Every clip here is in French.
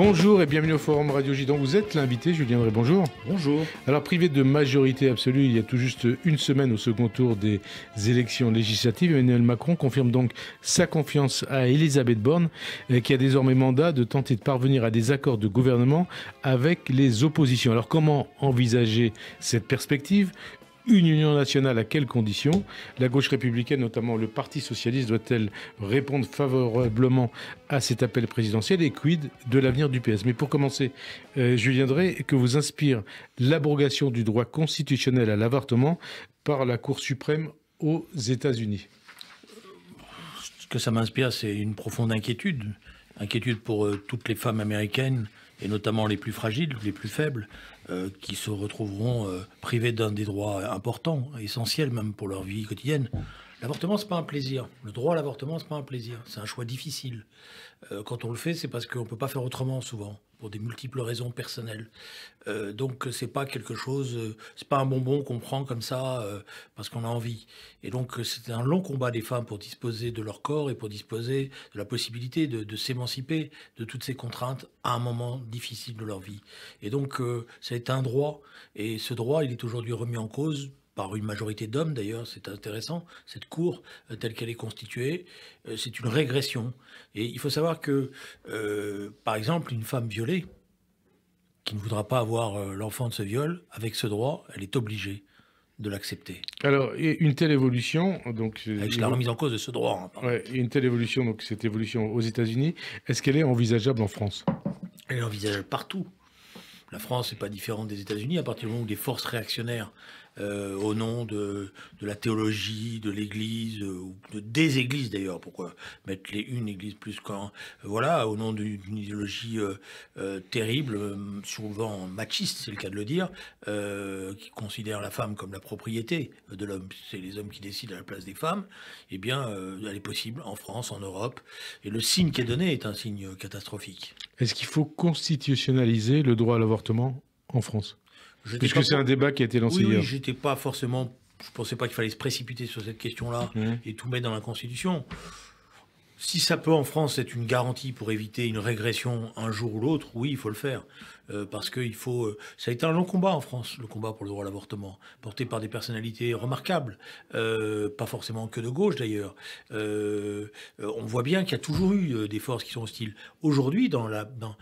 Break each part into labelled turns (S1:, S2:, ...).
S1: Bonjour et bienvenue au Forum Radio Dont Vous êtes l'invité, Julien Drey, bonjour. Bonjour. Alors, privé de majorité absolue, il y a tout juste une semaine au second tour des élections législatives, Emmanuel Macron confirme donc sa confiance à Elisabeth Borne, euh, qui a désormais mandat de tenter de parvenir à des accords de gouvernement avec les oppositions. Alors, comment envisager cette perspective une union nationale à quelles conditions La gauche républicaine, notamment le Parti socialiste, doit-elle répondre favorablement à cet appel présidentiel et quid de l'avenir du PS Mais pour commencer, euh, Julien Drey, que vous inspire l'abrogation du droit constitutionnel à l'avortement par la Cour suprême aux États-Unis Ce que ça m'inspire, c'est une profonde inquiétude. Inquiétude pour euh, toutes les femmes américaines,
S2: et notamment les plus fragiles, les plus faibles, euh, qui se retrouveront euh, privés d'un des droits importants, essentiels même pour leur vie quotidienne. L'avortement, ce n'est pas un plaisir. Le droit à l'avortement, n'est pas un plaisir. C'est un choix difficile. Euh, quand on le fait, c'est parce qu'on ne peut pas faire autrement souvent pour des multiples raisons personnelles. Euh, donc c'est pas quelque chose, euh, c'est pas un bonbon qu'on prend comme ça euh, parce qu'on a envie. Et donc c'est un long combat des femmes pour disposer de leur corps et pour disposer de la possibilité de, de s'émanciper de toutes ces contraintes à un moment difficile de leur vie. Et donc c'est un droit, et ce droit il est aujourd'hui remis en cause par une majorité d'hommes d'ailleurs, c'est intéressant, cette cour euh, telle qu'elle est constituée, euh, c'est une régression. Et il faut savoir que, euh, par exemple, une femme violée, qui ne voudra pas avoir l'enfant de ce viol, avec ce droit, elle est obligée de l'accepter.
S1: Alors, une telle évolution, donc... Avec la remise en
S2: cause de ce droit.
S1: Hein, une telle évolution, donc cette évolution aux États-Unis, est-ce qu'elle est envisageable en France Elle
S2: est envisageable partout. La France n'est pas différente des États-Unis. À partir du moment où des forces réactionnaires euh, au nom de, la théologie, de l'Église, euh, ou de, des Églises d'ailleurs, pourquoi mettre les une Église plus qu'un, euh, voilà, au nom d'une idéologie terrible, souvent machiste, c'est le cas de le dire, qui considère la femme comme la propriété de l'homme, c'est les hommes qui décident à la place des femmes, eh bien, elle est possible en France, en Europe, et le signe qui est donné est un signe catastrophique.
S1: Est-ce qu'il faut constitutionnaliser le droit à l'avortement en France Puisque c'est un débat qui a été lancé hier.
S2: j'étais pas forcément. Je pensais pas qu'il fallait se précipiter sur cette question-là mmh. et tout mettre dans la Constitution. Si ça peut en France être une garantie pour éviter une régression un jour ou l'autre, oui, il faut le faire. Euh, parce qu'il faut. Euh, ça a été un long combat en France, le combat pour le droit à l'avortement, porté par des personnalités remarquables, euh, pas forcément que de gauche d'ailleurs. on voit bien qu'il y a toujours eu des forces qui sont hostiles. Aujourd'hui, dans la, dans,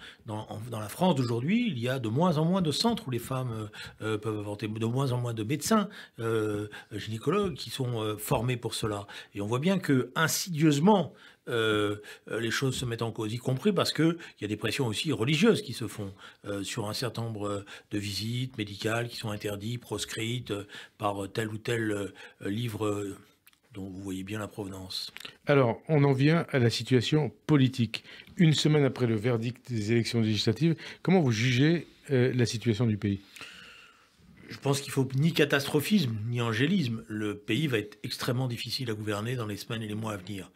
S2: la France d'aujourd'hui, il y a de moins en moins de centres où les femmes peuvent avorter, de moins en moins de médecins, gynécologues qui sont formés pour cela. Et on voit bien que insidieusement, les choses se mettent en cause, y compris parce qu'il y a des pressions aussi religieuses qui se font. Euh, sur un certain nombre euh, de visites médicales qui sont interdites, proscrites euh, par tel ou tel livre dont vous voyez bien la provenance.
S1: Alors, on en vient à la situation politique. Une semaine après le verdict des élections législatives, comment vous jugez la situation du pays je pense qu'il faut ni
S2: catastrophisme ni angélisme. Le pays va être extrêmement difficile à gouverner dans les semaines et les mois à venir.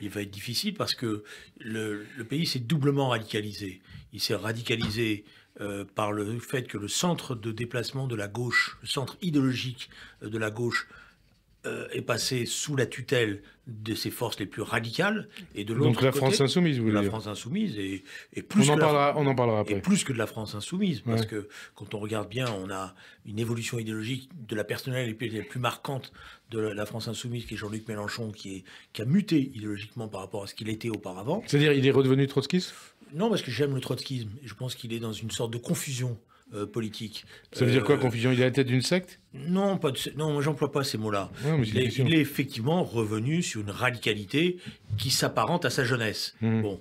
S2: Il va être difficile parce que le, pays s'est doublement radicalisé. Il s'est radicalisé euh, par le fait que le centre de déplacement de la gauche, le centre idéologique de la gauche, euh, est passé sous la tutelle de ses forces les plus radicales et de l'autre Donc la France insoumise, vous La France insoumise et, plus on en, parlera, plus que de la France insoumise parce que quand on regarde bien, on a une évolution idéologique de la personnalité la plus marquante de la France insoumise qui est Jean-Luc Mélenchon qui qui a muté idéologiquement par rapport à ce qu'il était auparavant.
S1: C'est-à-dire il est redevenu trotskiste Non, parce que j'aime le trotskisme
S2: et je pense qu'il est dans une sorte de confusion euh, politique. Ça veut dire quoi, euh, confusion Il est à la tête d'une secte Non, pas non, j'emploie pas ces mots-là. il, est effectivement revenu sur une radicalité qui s'apparente à sa jeunesse. Mmh. Bon,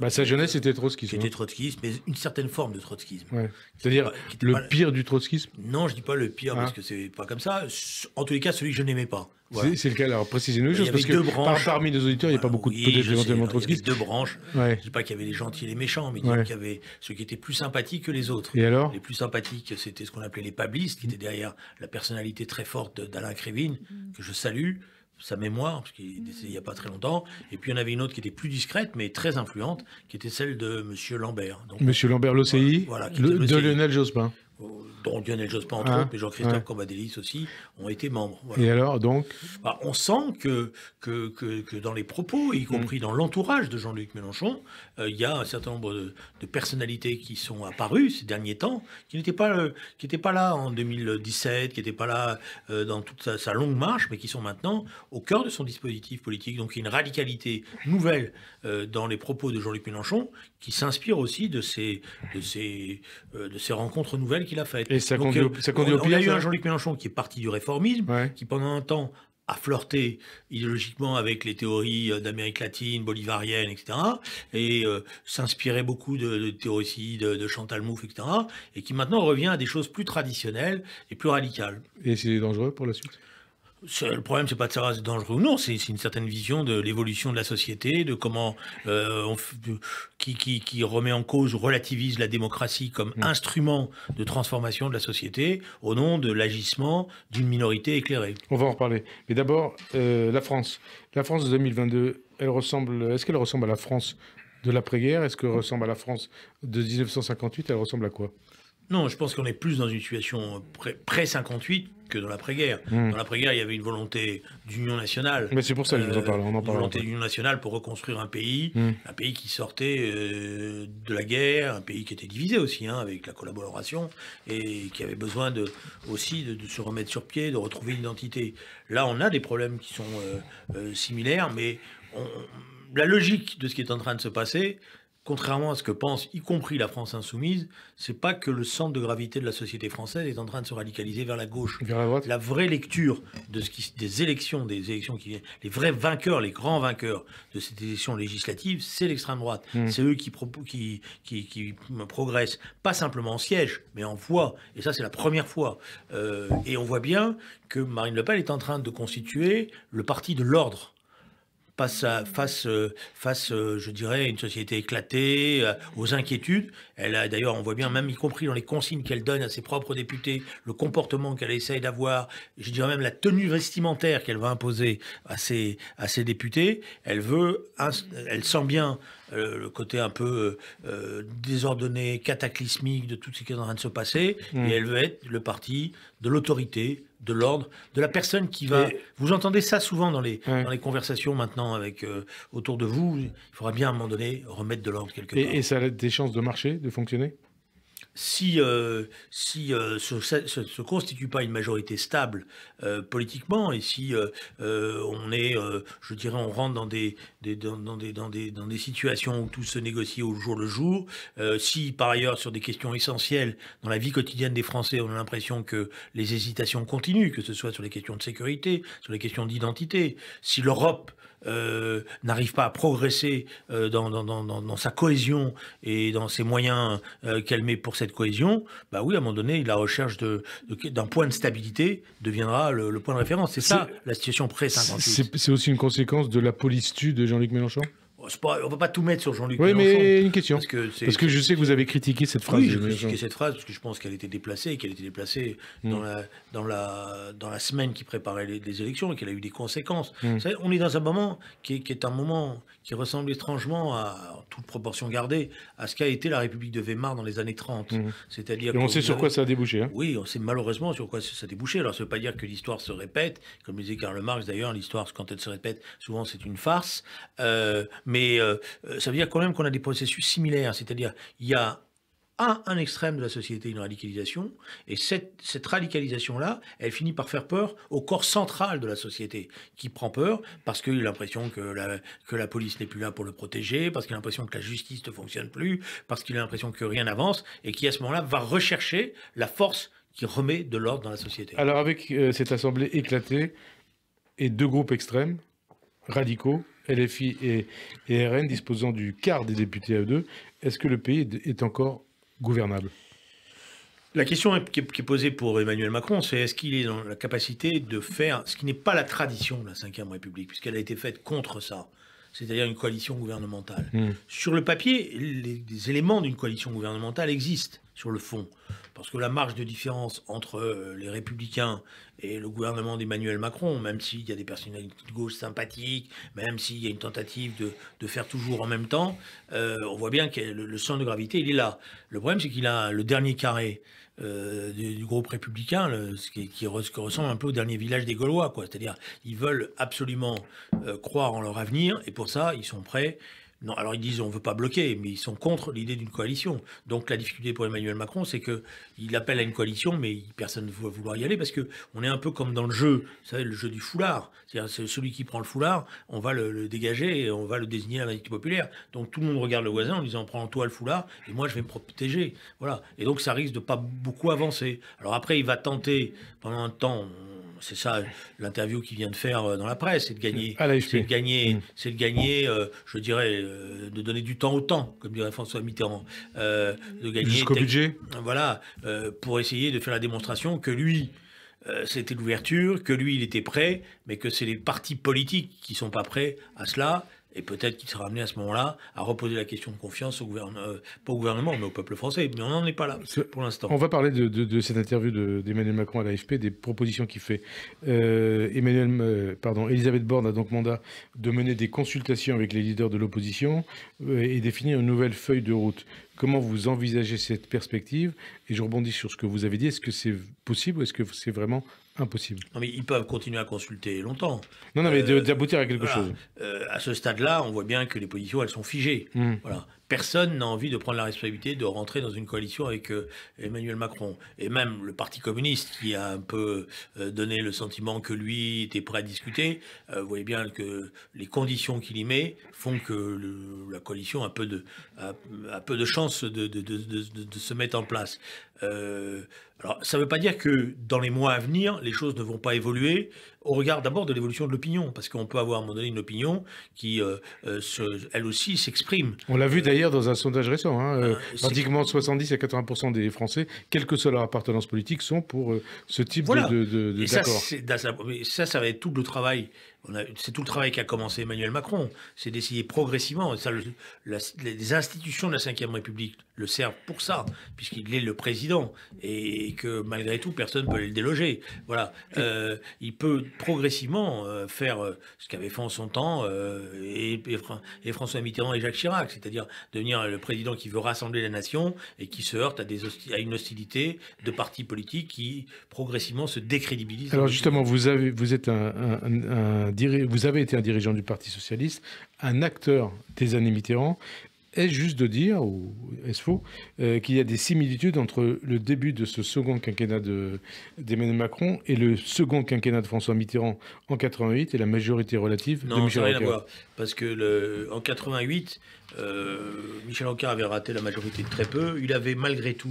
S2: bah, sa jeunesse était trotskiste. C'était hein. trotskiste, mais une certaine forme de trotskisme. C'est-à-dire le pire du trotskisme Non, je dis pas le pire, parce hein. que c'est pas comme ça. En tous les cas, celui que je n'aimais pas. C'est
S1: le cas, alors précisez-nous les parce que parmi nos auditeurs, il n'y a pas bah beaucoup de peut trotskistes. Il
S2: y avait deux branches. Je ne dis pas qu'il y avait les gentils et les méchants, mais il qu'il y avait ceux qui étaient plus sympathiques que les autres. Et alors Les plus sympathiques, c'était ce qu'on appelait les pablistes, qui étaient derrière la personnalité très forte d'Alain Crévin, mm. que je salue sa mémoire, parce qu'il est il n'y a pas très longtemps. Et puis on avait une autre qui était plus discrète, mais très influente, qui était celle de Monsieur Lambert.
S1: Donc, Monsieur Lambert, l'OCI, de Lionel Jospin
S2: dont euh, Lionel Jospin entre autres, mais Jean-Christophe ouais. aussi, ont été membres. Et alors donc bah, On sent que que, que, dans les propos, y mm. compris dans l'entourage de Jean-Luc Mélenchon, euh, il y a un certain nombre de, personnalités qui sont apparues ces derniers temps, qui n'étaient pas, euh, pas là en 2017, qui n'étaient pas là dans toute sa, longue marche, mais qui sont maintenant au cœur de son dispositif politique. Donc il y a une radicalité nouvelle dans les propos de Jean-Luc Mélenchon qui s'inspire aussi de ces, de, ces, de ces rencontres nouvelles il a fait. Et ça conduit, au, euh, on, a eu un hein. Jean-Luc Mélenchon qui est parti du réformisme, qui pendant un temps a flirté idéologiquement avec les théories euh, d'Amérique latine, bolivarienne, etc., et euh, s'inspirait beaucoup de, de théories de, de, Chantal Mouffe, etc., et qui maintenant revient à des choses plus traditionnelles et plus radicales. Et c'est dangereux pour la suite le problème, c'est pas de savoir si c'est dangereux ou non, c'est une certaine vision de l'évolution de la société, de comment euh, qui, remet en cause ou relativise la démocratie comme mm. instrument de transformation de la société au nom de l'agissement
S1: d'une minorité éclairée. On va en reparler. Mais d'abord, euh, la France. La France de 2022, elle ressemble. Est-ce qu'elle ressemble à la France de l'après-guerre Est-ce qu'elle ressemble à la France de 1958 Elle ressemble à quoi
S2: non, je pense qu'on est plus dans une situation pré-58 que dans l'après-guerre. Hmm. Dans l'après-guerre, il y avait une volonté d'union nationale. Mais c'est pour ça que je vous en parle. On en euh, une volonté d'union nationale pour reconstruire un pays, hmm. un pays qui sortait euh, de la guerre, un pays qui était divisé aussi hein, avec la collaboration et qui avait besoin de, aussi de, se remettre sur pied, de retrouver une identité. Là, on a des problèmes qui sont euh, similaires, mais la logique de ce qui est en train de se passer, contrairement à ce que pense y compris la France insoumise, c'est pas que le centre de gravité de la société française est en train de se radicaliser vers la gauche. la, vraie lecture de ce qui, des élections, des élections qui viennent, les vrais vainqueurs, les grands vainqueurs de cette élection législative, c'est l'extrême droite. Hmm. C'est eux qui, qui, qui, progressent, pas simplement en siège, mais en voix. Et ça, c'est la première fois. Euh, et on voit bien que Marine Le Pen est en train de constituer le parti de l'ordre face, à, face, euh, face euh, je dirais, une société éclatée, euh, aux inquiétudes. Elle a d'ailleurs, on voit bien, même y compris dans les consignes qu'elle donne à ses propres députés, le comportement qu'elle essaye d'avoir, je dirais même la tenue vestimentaire qu'elle va imposer à ses, à ses députés. Elle veut, elle sent bien le côté un peu désordonné, cataclysmique de tout ce qui est en train de se passer, mmh. et elle veut être le parti de l'autorité, de l'ordre, de la personne qui va. Vous entendez ça souvent dans les, dans les conversations maintenant avec euh, autour de vous. Il faudra bien à un moment donné remettre de l'ordre quelque
S1: part. et ça a des chances de marcher, de fonctionner
S2: si, euh, euh, ce si se, constitue pas une majorité stable euh, politiquement et si on est, je dirais, on rentre dans des, dans des, dans des, dans des situations où tout se négocie au jour le jour, si par ailleurs sur des questions essentielles dans la vie quotidienne des Français, on a l'impression que les hésitations continuent, que ce soit sur les questions de sécurité, sur les questions d'identité, si l'Europe euh, n'arrive pas à progresser euh, dans, dans, sa cohésion et dans ses moyens euh, qu'elle met pour cette cohésion, bah oui, à un moment donné, la recherche d'un de, point de stabilité deviendra le, point de référence. C'est ça la situation pré C'est
S1: aussi une conséquence de la police de Jean-Luc Mélenchon
S2: Oh, on ne va pas tout mettre sur Jean-Luc Mélenchon. Oui, mais une question. Parce que, que je
S1: sais que vous avez critiqué cette phrase. Oui, j'ai critiqué cette
S2: phrase parce que je pense qu'elle était déplacée, qu'elle était déplacée mm. dans, la, dans, la, dans la semaine qui préparait les, élections et qu'elle a eu des conséquences. Mm. on est dans un moment qui est, un moment qui ressemble étrangement à, toute proportion gardée, à ce qu'a été la République de Weimar dans les années 30. Mhm. C'est-à-dire. on sait sur quoi ça a débouché. Hein. Oui, on sait malheureusement sur quoi ça a débouché. Alors, ça ne veut pas dire que l'histoire se répète. Comme disait Karl Marx, d'ailleurs, l'histoire, quand elle se répète, souvent c'est une farce. Euh, mais euh, ça veut dire quand même qu'on a des processus similaires. C'est-à-dire, il y a à un extrême de la société, une radicalisation, et cette, cette radicalisation-là, elle finit par faire peur au corps central de la société, qui prend peur parce qu'il a l'impression que la, que la police n'est plus là pour le protéger, parce qu'il a l'impression que la justice ne fonctionne plus, parce qu'il a l'impression que rien n'avance, et qui à ce moment-là va rechercher la force qui remet de l'ordre dans la société.
S1: Alors avec euh, cette assemblée éclatée et deux groupes extrêmes, radicaux, LFI et, et RN, disposant du quart des députés à eux deux, est-ce que le pays est encore gouvernable
S2: la question qui est posée pour Emmanuel Macron, c'est est-ce qu'il est dans la capacité de faire ce qui n'est pas la tradition de la Ve République, puisqu'elle a été faite contre ça, c'est-à-dire une coalition gouvernementale. Hmm. Sur le papier, les éléments d'une coalition gouvernementale existent sur le fond. Parce que la marge de différence entre euh, les républicains et le gouvernement d'Emmanuel Macron, même s'il y a des personnalités de gauche sympathiques, même s'il y a une tentative de, de, faire toujours en même temps, euh, on voit bien que le, centre de gravité, il est là. Le problème, c'est qu'il a le dernier carré. Euh, du, groupe républicain, ce qui, ressemble un peu au dernier village des Gaulois, quoi. C'est-à-dire, ils veulent absolument croire en leur avenir, et pour ça, ils sont prêts non, alors ils disent on ne veut pas bloquer, mais ils sont contre l'idée d'une coalition. Donc la difficulté pour Emmanuel Macron, c'est qu'il appelle à une coalition, mais personne ne veut vouloir y aller parce on est un peu comme dans le jeu, vous le jeu du foulard. cest celui qui prend le foulard, on va le, dégager et on va le désigner à la République populaire. Donc tout le monde regarde le voisin en disant prends toi le foulard et moi je vais me protéger. Voilà. Et donc ça risque de pas beaucoup avancer. Alors après, il va tenter pendant un temps, c'est ça l'interview qu'il vient de faire euh, dans la presse, c'est de gagner, mm. c'est de gagner, de euh, gagner, je dirais, euh, de donner du temps au temps, comme dirait François Mitterrand, de gagner jusqu'au budget, voilà, pour essayer de faire la démonstration que lui, c'était l'ouverture, que lui, il était prêt, mais que c'est les partis politiques qui sont pas prêts à cela, et peut-être qu'il sera amené à ce moment-là à reposer la question de confiance au gouvernement, euh, pas au gouvernement, mais au peuple français.
S1: Mais on n'en est pas là pour l'instant. On va parler de, cette interview d'Emmanuel Macron à l'AFP, des propositions qu'il fait. Euh, euh, pardon, Elisabeth Borne a donc mandat de mener des consultations avec les leaders de l'opposition euh, et définir une nouvelle feuille de route. Comment vous envisagez cette perspective Et je rebondis sur ce que vous avez dit. Est-ce que c'est possible est-ce que c'est vraiment Impossible.
S2: Non, mais ils peuvent continuer à consulter longtemps. Non, non, mais euh, d'aboutir à quelque chose. Euh, à ce stade-là, on voit bien que les positions, elles sont figées. Mmh. Voilà personne n'a envie de prendre la responsabilité de rentrer dans une coalition avec euh, Emmanuel Macron. Et même le Parti communiste, qui a un peu euh, donné le sentiment que lui était prêt à discuter, euh, vous voyez bien que les conditions qu'il y met font que la coalition a peu de, peu de chances de, de, se mettre en place. alors, ça ne veut pas dire que dans les mois à venir, les choses ne vont pas évoluer au regard d'abord de l'évolution de l'opinion, parce qu'on peut avoir à un moment donné une opinion qui, euh, euh, elle aussi, s'exprime.
S1: On l'a vu euh, d'ailleurs dans un sondage récent, hein, pratiquement 70 à 80% des Français, quelle que soit leur appartenance politique, sont pour ce type voilà. de, de, et ça, ça,
S2: ça, va être tout le travail c'est tout le travail qu'a commencé Emmanuel Macron, c'est d'essayer progressivement, les institutions de la Ve République le servent pour ça, puisqu'il est le président, et que malgré tout, personne ne peut le déloger. Voilà. Euh, il peut progressivement euh, faire euh, ce qu'avait fait en son temps et, et, François Mitterrand et Jacques Chirac, c'est-à-dire devenir le président qui veut rassembler la nation et qui se heurte à, des à une hostilité de partis politiques qui progressivement se décrédibilisent. Alors justement, vous,
S1: avez, vous êtes un vous avez été un dirigeant du Parti socialiste, un acteur des années Mitterrand. Est-ce juste de dire, ou est-ce faux, euh, qu'il y a des similitudes entre le début de ce second quinquennat d'Emmanuel Macron et le second quinquennat de François Mitterrand en 88 et la majorité relative non, de
S2: Parce que en 88, euh, Michel Ancard avait raté la majorité de très peu. Il avait malgré tout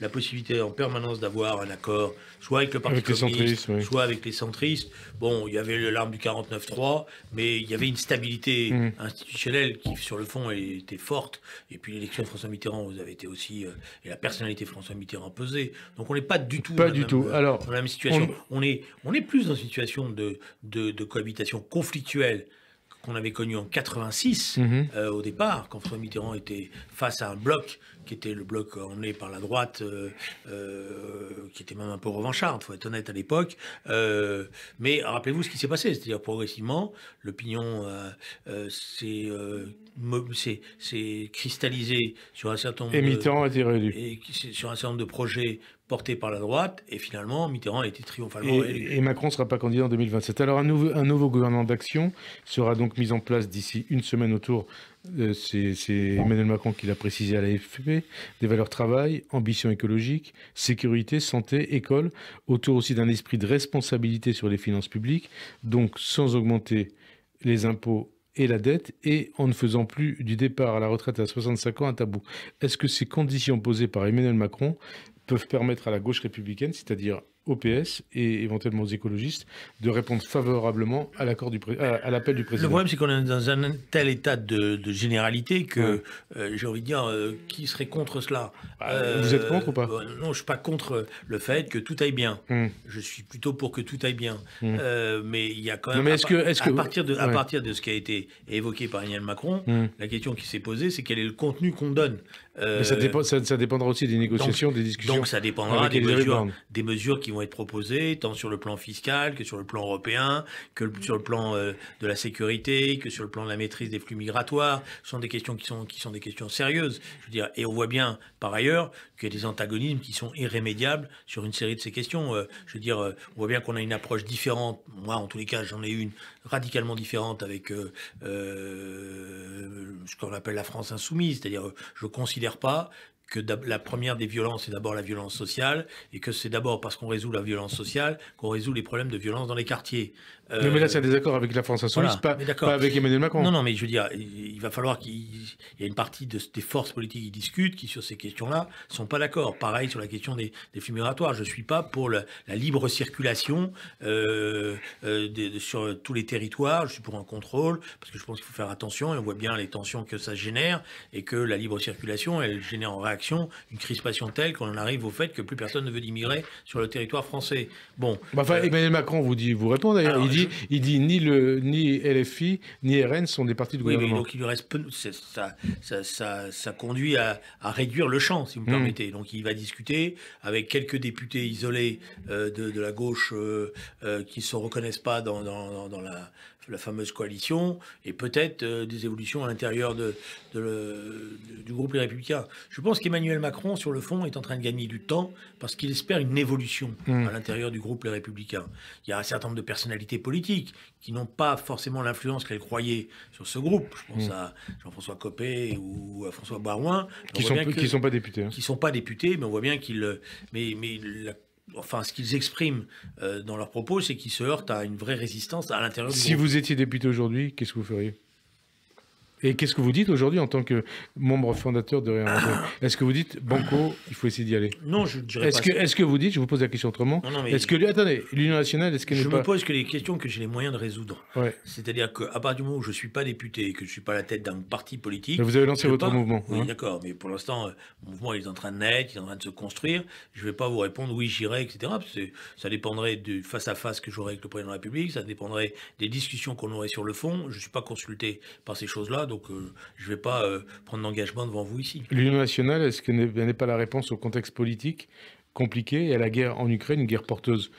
S2: la possibilité en permanence d'avoir un accord, soit avec le Parti avec communiste, soit avec les centristes. Bon, il y avait l'arme du 49-3, mais il y avait une stabilité mm. institutionnelle qui, sur le fond, était forte. Et puis l'élection de François Mitterrand, vous avez été aussi, euh, et la personnalité de François Mitterrand pesée. Donc on n'est pas du tout, pas dans, du la tout. Euh, Alors, la même situation. On... est, on est plus dans une situation de cohabitation conflictuelle qu'on avait connu en 86 mhm. euh, au départ, quand François Mitterrand était face à un bloc qui était le bloc emmené par la droite, euh, euh, qui était même un peu revanchard, il faut être honnête à l'époque. mais rappelez-vous ce qui s'est passé, c'est-à-dire progressivement, l'opinion s'est cristallisée sur un certain nombre de, sur un certain de projets porté par la droite, et finalement, Mitterrand a été triomphalement et,
S1: Macron ne sera pas candidat en 2027. Alors, un nouveau, gouvernement d'action sera donc mis en place d'ici une semaine autour, euh, c'est Emmanuel Macron qui l'a précisé à la l'AFP, des valeurs travail, ambition écologique, sécurité, santé, école, autour aussi d'un esprit de responsabilité sur les finances publiques, donc sans augmenter les impôts et la dette et en ne faisant plus du départ à la retraite à 65 ans un tabou. Est-ce que ces conditions posées par Emmanuel Macron peuvent permettre à la gauche républicaine, c'est-à-dire au PS et éventuellement aux écologistes, de répondre favorablement à l'accord à, l'appel du président. Le problème,
S2: c'est qu'on est dans un tel état de, généralité que euh, j'ai envie de dire euh, qui serait contre cela. Bah, vous êtes contre ou pas euh, Non, je suis pas contre le fait que tout aille bien. Hmm. Je suis plutôt pour que tout aille bien. Hmm. mais il y a quand même à, que, ce que... partir de, à, partir de ce qui a été évoqué par Emmanuel Macron, hmm. la question qui s'est posée, c'est quel est le contenu qu'on donne euh, ça,
S1: ça, dépendra aussi des négociations, des discussions. Donc ça dépendra des mesures,
S2: des mesures, qui vont être proposées, tant sur le plan fiscal que sur le plan européen, que sur le plan euh, de la sécurité, que sur le plan de la maîtrise des flux migratoires. Ce sont des questions qui sont, qui sont des questions sérieuses. Je veux dire, et on voit bien, par ailleurs, qu'il y a des antagonismes qui sont irrémédiables sur une série de ces questions. Euh, je veux dire, on voit bien qu'on a une approche différente. Moi, en tous les cas, j'en ai une radicalement différente avec ce qu'on appelle la France insoumise. C'est-à-dire, je considère pas que la première des violences est d'abord la violence sociale, et que c'est d'abord parce qu'on résout la violence sociale qu'on résout les problèmes de violence dans les quartiers mais là, euh, c'est un
S1: désaccord avec la France Insoumise, pas, avec Emmanuel Macron. Non, non, mais je veux
S2: dire, il va falloir qu'il y ait une partie de, des forces politiques qui discutent, qui, sur ces questions-là, ne sont pas d'accord. Pareil sur la question des, des flux migratoires. Je ne suis pas pour la libre circulation euh, euh, sur tous les territoires. Je suis pour un contrôle, parce que je pense qu'il faut faire attention, et on voit bien les tensions que ça génère, et que la libre circulation, elle génère en réaction une crispation telle qu'on en arrive au fait que plus personne ne veut d'immigrer sur le territoire français. Bon. Bah, Emmanuel
S1: Macron vous, dit, vous répond d'ailleurs. Il dit il dit ni, le, ni LFI, ni RN sont des partis de gouvernement. donc il
S2: lui reste peu, ça, ça, conduit à, réduire le champ, si vous me hmm. permettez. Donc il va discuter avec quelques députés isolés euh, de, la gauche euh, euh, qui ne se reconnaissent pas dans, dans la la fameuse coalition, et peut-être euh, des évolutions à l'intérieur de, du groupe Les Républicains. Je pense qu'Emmanuel Macron, sur le fond, est en train de gagner du temps parce qu'il espère une évolution hmm. à l'intérieur du groupe Les Républicains. Il y a un certain nombre de personnalités politiques qui n'ont pas forcément l'influence qu'elles croyaient sur ce groupe. Je pense hmm. à Jean-François Copé ou à François Barouin. Qui ne sont, sont, pas
S1: députés. Hein. Qui ne sont pas
S2: députés, mais on voit bien qu'ils... Euh, mais, mais enfin, ce qu'ils expriment euh, dans leurs propos, c'est qu'ils se heurtent à une vraie résistance à l'intérieur du Si vous étiez
S1: député aujourd'hui, qu'est-ce que vous feriez et qu'est-ce que vous dites aujourd'hui en tant que membre fondateur de Réinventer Est-ce que vous dites, Banco, il faut essayer d'y aller Non, je ne dirais est-ce pas. Que, est-ce que vous dites, je vous pose la question autrement, non, mais est-ce que, attendez, l'Union nationale, est-ce qu'elle Je me
S2: pose que les questions que j'ai les moyens de résoudre. C'est-à-dire qu'à part du moment où je ne suis pas député et que je ne suis pas la tête d'un parti politique. vous avez lancé votre mouvement. Oui, hein. d'accord, mais pour l'instant, mon euh, mouvement il est en train de naître, il est en train de se construire. Je ne vais pas vous répondre oui, j'irai, etc. ça dépendrait du face-à-face que j'aurai avec le président de la République, ça dépendrait des discussions qu'on aurait sur le fond. Je ne suis pas consulté par ces choses-là donc euh, je ne vais pas euh, prendre d'engagement devant vous ici.
S1: L'Union nationale, est-ce que n'est pas la réponse au contexte politique compliqué et à la guerre en Ukraine, une guerre porteuse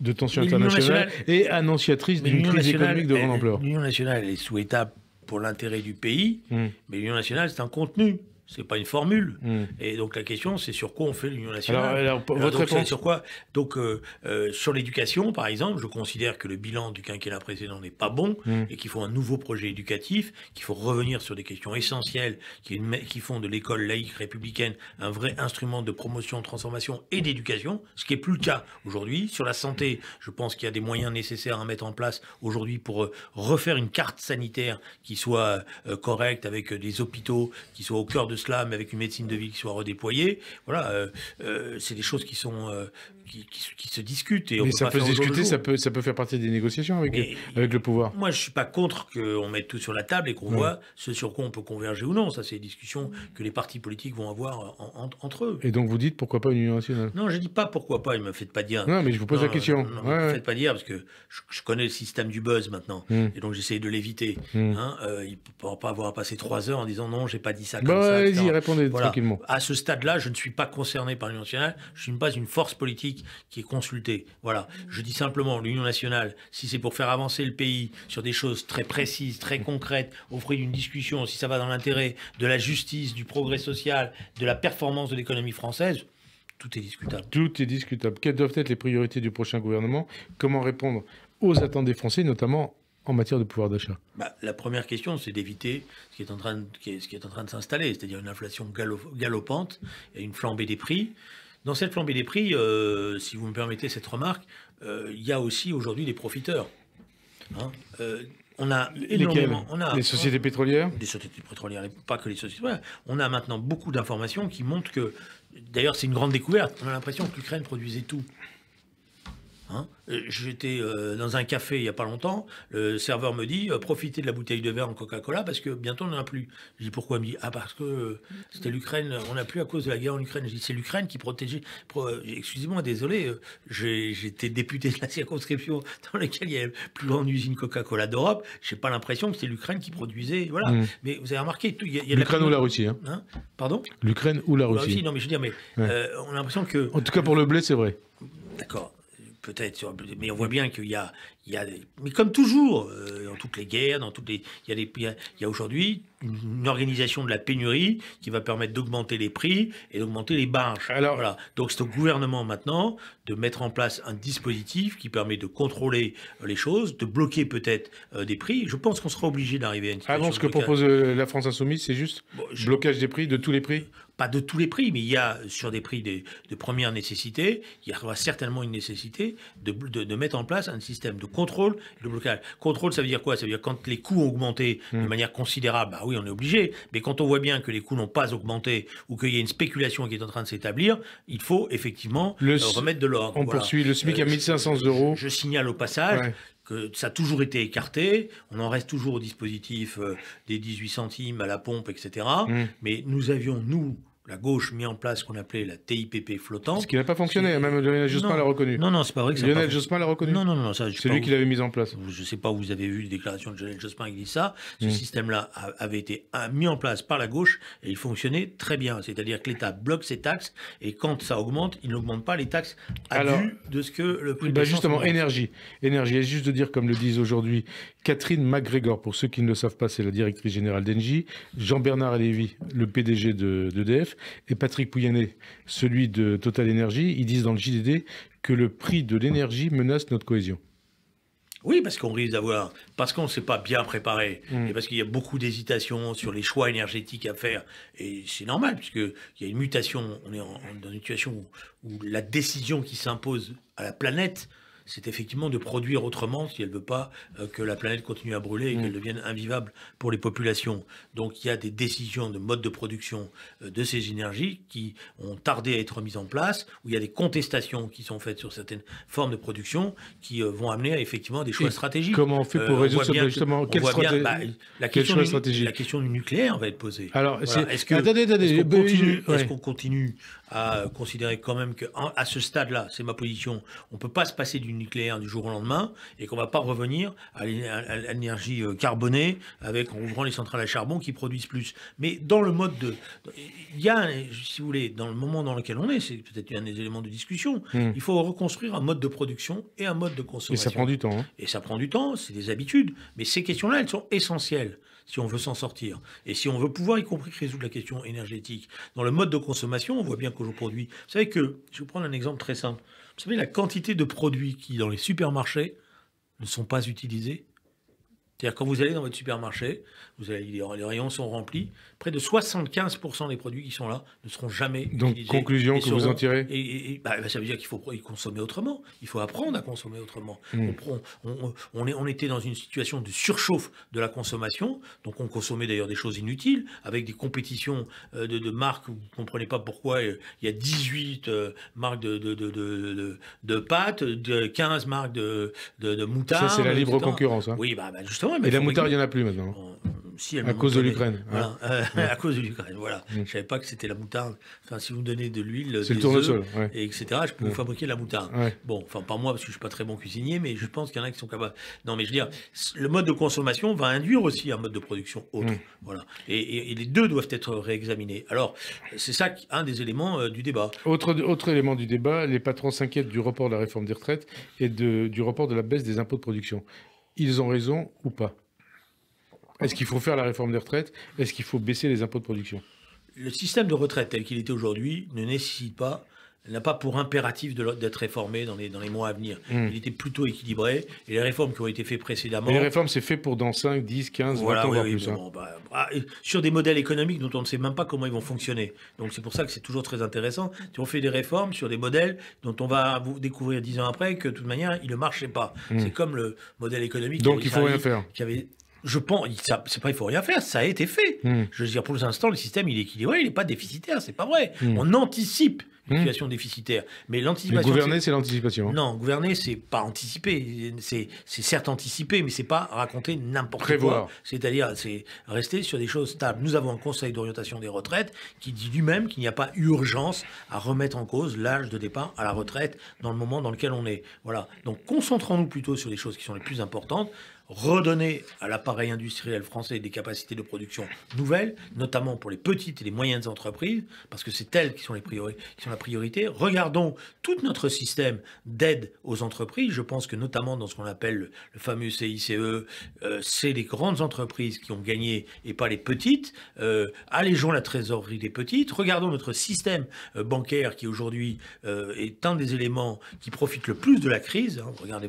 S1: de tensions internationales et annonciatrice d'une crise économique de grande ampleur
S2: L'Union nationale est souhaitable pour l'intérêt du pays, hmm. mais l'Union nationale, c'est un contenu. C'est pas une formule. Hmm. Et donc la question, c'est sur quoi on fait l'Union nationale. Alors, votre réponse sur quoi Donc euh, euh, sur l'éducation, par exemple, je considère que le bilan du quinquennat précédent n'est pas bon hmm. et qu'il faut un nouveau projet éducatif, qu'il faut revenir sur des questions essentielles qui, qui font de l'école laïque républicaine un vrai instrument de promotion, de transformation et d'éducation, ce qui n'est plus le cas aujourd'hui. Sur la santé, je pense qu'il y a des moyens nécessaires à mettre en place aujourd'hui pour euh, refaire une carte sanitaire qui soit correcte avec des hôpitaux qui soient au cœur de slam cela, mais avec une médecine de vie qui soit redéployée. Voilà, euh, euh, c'est des choses qui sont euh, qui, se discutent. Et mais ça peut se discuter, ça
S1: peut, ça peut faire partie des négociations avec, le, avec le pouvoir.
S2: Moi, je ne suis pas contre qu'on mette tout sur la table et qu'on voit ce sur quoi on peut converger ou non. Ça, c'est des discussions que les partis politiques vont avoir entre eux. Et
S1: donc, vous dites pourquoi pas une union nationale Non,
S2: je ne dis pas pourquoi pas, ne me fait pas dire. Non, mais je vous pose la question. Ne me faites pas dire, parce que je, connais le système du buzz maintenant, hmm. et donc j'essaie de l'éviter. Hmm. Hein, euh, il ne pourra pas avoir à passer trois heures en disant non, j'ai pas dit ça bah comme Allez-y, répondez tranquillement. À ce stade-là, je ne suis pas concerné par l'union nationale, je ne suis pas une force politique qui est consultée. Voilà. Je dis simplement, l'Union nationale, si c'est pour faire avancer le pays sur des choses très précises, très concrètes, au fruit d'une discussion, si ça va dans l'intérêt de la justice, du progrès social, de la performance de l'économie
S1: française, tout est discutable. Tout est discutable. Quelles doivent être les priorités du prochain gouvernement Comment répondre aux attentes des Français, notamment en matière de pouvoir d'achat
S2: bah, La première question, c'est d'éviter ce qui est en train ce qui est en train de s'installer, c'est-à-dire une inflation galopante et une flambée des prix. Dans cette flambée des prix, euh, si vous me permettez cette remarque, euh, il y a aussi aujourd'hui des profiteurs. Hein. Euh, on a énormément. On a, les sociétés pétrolières Des sociétés pétrolières, pas que les sociétés On a maintenant beaucoup d'informations qui montrent que. D'ailleurs, c'est une grande découverte. On a l'impression que l'Ukraine produisait tout. Hein. Euh, j'étais euh, dans un café il n'y a pas longtemps, le serveur me dit euh, profitez de la bouteille de verre en Coca-Cola parce que bientôt on n'en a plus. Je dis pourquoi Il me dit ah parce que c'était l'Ukraine, on n'a plus à cause de la guerre en Ukraine. Je dis c'est l'Ukraine qui protégeait. Excusez-moi, désolé, j'étais député de la circonscription dans laquelle il y avait plus grande usine Coca-Cola d'Europe. J'ai pas l'impression que c'est l'Ukraine qui produisait. Voilà. Mmh. Mais vous avez remarqué, L'Ukraine ou la Russie hein. Hein Pardon
S1: L'Ukraine ou la bah Russie. Non mais je veux dire, mais on a l'impression que. En tout cas pour le blé, c'est vrai.
S2: D'accord peut-être, mais on voit bien qu'il y a mais comme toujours, euh, dans toutes les guerres, dans toutes les, il y a, a, aujourd'hui une, organisation de la pénurie qui va permettre d'augmenter les prix et d'augmenter les barges. Alors voilà. Donc c'est au gouvernement maintenant de mettre en place un dispositif qui permet de contrôler euh, les choses, de bloquer peut-être euh, des prix. Je pense qu'on sera obligé d'arriver à une ah situation. Ah ce que propose
S1: la France insoumise, c'est juste blocage
S2: des prix de tous les prix pas de tous les prix, mais il y a sur des prix de, première nécessité, il y aura certainement une nécessité de, de, mettre en place un système de contrôle le blocage. Contrôle, ça veut dire quoi Ça veut dire quand les coûts ont augmenté de hmm. manière considérable, bah oui, on est obligé. Mais quand on voit bien que les coûts n'ont pas augmenté ou qu'il y a une spéculation qui est en train de s'établir, il faut effectivement le euh, remettre de l'ordre. On poursuit le SMIC à
S1: 1500 euh, euros. Je, signale
S2: au passage que ça a toujours été écarté, on en reste toujours au dispositif euh, des 18 centimes à la pompe, etc. Hmm. Mais nous avions, nous, la gauche mis en place ce qu'on appelait la TIPP flottante. Ce qui n'a
S1: pas fonctionné, même Lionel Jospin l'a reconnu. Non, non, c'est pas vrai que Lionel pas... Jospin l'a reconnu. Non, non,
S2: non, ça. C'est lui qui l'avait mis en place. Je ne sais pas, vous avez vu les déclaration de Lionel Jospin qui dit ça. Ce mm. système-là avait été mis en place par la gauche et il fonctionnait très bien. C'est-à-dire que l'État bloque ses taxes et quand ça augmente, il n'augmente pas les taxes à Alors, de ce que le prix bah, Justement, énergie.
S1: Énergie. Et juste de dire, comme le disent aujourd'hui Catherine McGregor, pour ceux qui ne le savent pas, c'est la directrice générale d'Engie, Jean-Bernard Lévy, le PDG de De et Patrick Pouyanné, celui de Total Energy, ils disent dans le JDD que le prix de l'énergie menace notre cohésion.
S2: Oui, parce qu'on risque d'avoir, parce qu'on ne s'est pas bien préparé, mm. et parce qu'il y a beaucoup d'hésitations sur les choix énergétiques à faire. Et c'est normal, puisqu'il y a une mutation, on est dans une situation où la décision qui s'impose à la planète c'est effectivement de produire autrement si elle ne veut pas euh, que la planète continue à brûler et mm. qu'elle devienne invivable pour les populations. Donc il y a des décisions de mode de production euh, de ces énergies qui ont tardé à être mises en place, où il y a des contestations qui sont faites sur certaines formes de production qui euh, vont amener à effectivement des choix stratégiques. Comment on fait pour résoudre ce justement bien, bah, la, question du, la question du nucléaire va être posée. Alors, est-ce qu'on continue, à euh, considérer quand même que à ce stade-là, c'est ma position, on ne peut pas se passer du nucléaire du jour au lendemain et qu'on ne va pas revenir à l'énergie euh, carbonée avec en ouvrant les centrales à charbon qui produisent plus. Mais dans le mode de, il y a, si vous voulez, dans le moment dans lequel on est, c'est peut-être un des éléments de discussion. Hmm. Il faut reconstruire un mode de production et un mode de consommation. Et ça prend du temps. Hein. Et ça prend du temps, c'est des habitudes. Mais ces questions-là, elles sont essentielles si on veut s'en sortir. Et si on veut pouvoir, y compris, résoudre la question énergétique dans le mode de consommation, on voit bien qu'aujourd'hui, vous savez que, je vais vous prendre un exemple très simple, vous savez la quantité de produits qui, dans les supermarchés, ne sont pas utilisés. C'est-à-dire quand vous allez dans votre supermarché, vous avez, les rayons sont remplis. Près de 75% des produits qui sont là ne seront jamais Donc, utilisés. Donc, conclusion que vous en tirez et, bah, bah, Ça veut dire qu'il faut consommer autrement. Il faut apprendre à consommer autrement. Hmm. On, était dans une situation de surchauffe de la consommation. Donc, on consommait d'ailleurs des choses inutiles avec des compétitions euh, de, marques. Vous ne comprenez pas pourquoi euh, il y a 18 euh, marques de, de, pâtes, de 15 marques de, de, moutarde. Ça, c'est la libre concurrence. Hein. Oui, bah, bah, justement. Mais et la moutarde, il n'y en a
S1: plus maintenant à, cause de l'Ukraine. À cause
S2: de l'Ukraine, voilà. Mm. Je ne savais pas que c'était la moutarde. Enfin, si vous me donnez de l'huile, des œufs, et etc., je peux vous mm. fabriquer la moutarde. Bon, enfin, pas moi, parce que je suis pas très bon cuisinier, mais je pense qu'il y en a qui sont capables. Non, mais je veux dire, le mode de consommation va induire aussi un mode de production autre. Mm. Voilà. Et, les deux doivent être réexaminés. Alors, c'est ça un des éléments euh, du débat.
S1: Autre, autre élément du débat, les patrons s'inquiètent du report de la réforme des retraites et du report de la baisse des impôts de production. Ils ont raison ou pas est-ce qu'il faut faire la réforme des retraites Est-ce qu'il faut baisser les impôts de production
S2: Le système de retraite tel qu'il était aujourd'hui ne nécessite pas n'a pas pour impératif d'être réformé dans les, dans les mois à venir. Hmm. Il était plutôt équilibré. Et les réformes qui ont été faites précédemment... les réformes,
S1: c'est fait pour dans 5, 10, 15, voilà, 20 ans, hein.
S2: bah, bah, sur des modèles économiques dont on ne sait même pas comment ils vont fonctionner. Donc c'est pour ça que c'est toujours très intéressant. Si on fait des réformes sur des modèles dont on va découvrir 10 ans après que, de toute manière, ils ne marchaient pas. Hmm. C'est comme le modèle économique... Donc il faut rien faire. Qui avait je pense, c'est pas, il faut rien faire, ça a été fait. Hmm. Je veux dire, pour l'instant, le système, il est équilibré, il n'est pas déficitaire, c'est pas vrai. Hmm. On anticipe une hmm. situation déficitaire. Mais l'anticipation. Gouverner, c'est
S1: l'anticipation. Non,
S2: gouverner, c'est pas anticiper. C'est certes anticiper, mais c'est pas raconter n'importe quoi. C'est-à-dire, c'est rester sur des choses stables. Nous avons un conseil d'orientation des retraites qui dit lui-même qu'il n'y a pas urgence à remettre en cause l'âge de départ à la retraite dans le moment dans lequel on est. Voilà. Donc, concentrons-nous plutôt sur les choses qui sont les plus importantes redonner à l'appareil industriel français des capacités de production nouvelles, notamment pour les petites et les moyennes entreprises, parce que c'est elles qui sont, les la priorité. Regardons tout notre système d'aide aux entreprises. Je pense que notamment dans ce qu'on appelle le, fameux CICE, euh, c'est les grandes entreprises qui ont gagné et pas les petites. Euh, allégeons la trésorerie des petites. Regardons notre système euh, bancaire qui aujourd'hui est un des éléments qui profite le plus de la crise. Hein. regardez